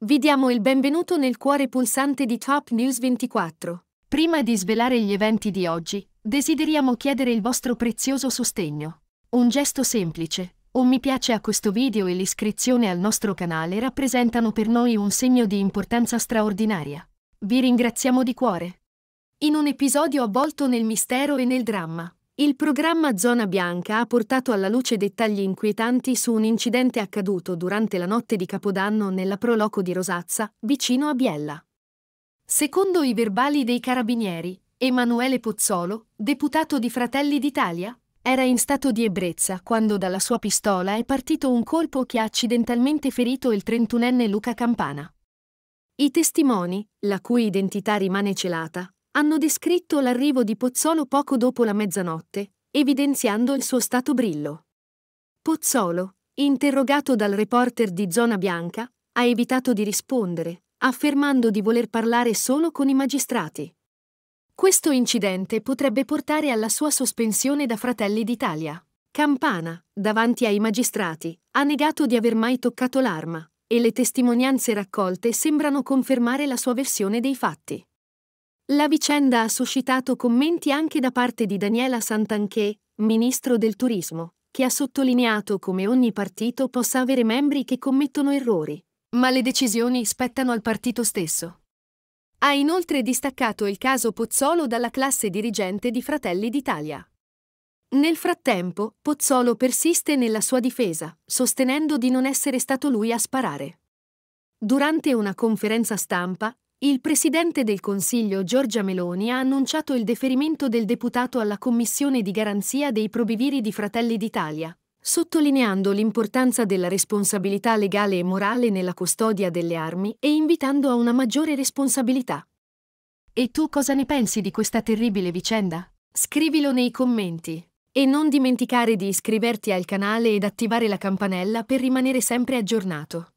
Vi diamo il benvenuto nel cuore pulsante di Top News 24. Prima di svelare gli eventi di oggi, desideriamo chiedere il vostro prezioso sostegno. Un gesto semplice, un mi piace a questo video e l'iscrizione al nostro canale rappresentano per noi un segno di importanza straordinaria. Vi ringraziamo di cuore. In un episodio avvolto nel mistero e nel dramma, il programma Zona Bianca ha portato alla luce dettagli inquietanti su un incidente accaduto durante la notte di Capodanno nella Proloco di Rosazza, vicino a Biella. Secondo i verbali dei carabinieri, Emanuele Pozzolo, deputato di Fratelli d'Italia, era in stato di ebbrezza quando dalla sua pistola è partito un colpo che ha accidentalmente ferito il 31enne Luca Campana. I testimoni, la cui identità rimane celata, hanno descritto l'arrivo di Pozzolo poco dopo la mezzanotte, evidenziando il suo stato brillo. Pozzolo, interrogato dal reporter di Zona Bianca, ha evitato di rispondere, affermando di voler parlare solo con i magistrati. Questo incidente potrebbe portare alla sua sospensione da Fratelli d'Italia. Campana, davanti ai magistrati, ha negato di aver mai toccato l'arma, e le testimonianze raccolte sembrano confermare la sua versione dei fatti. La vicenda ha suscitato commenti anche da parte di Daniela Santanché, ministro del turismo, che ha sottolineato come ogni partito possa avere membri che commettono errori, ma le decisioni spettano al partito stesso. Ha inoltre distaccato il caso Pozzolo dalla classe dirigente di Fratelli d'Italia. Nel frattempo, Pozzolo persiste nella sua difesa, sostenendo di non essere stato lui a sparare. Durante una conferenza stampa, il Presidente del Consiglio Giorgia Meloni ha annunciato il deferimento del deputato alla Commissione di garanzia dei probiviri di Fratelli d'Italia, sottolineando l'importanza della responsabilità legale e morale nella custodia delle armi e invitando a una maggiore responsabilità. E tu cosa ne pensi di questa terribile vicenda? Scrivilo nei commenti. E non dimenticare di iscriverti al canale ed attivare la campanella per rimanere sempre aggiornato.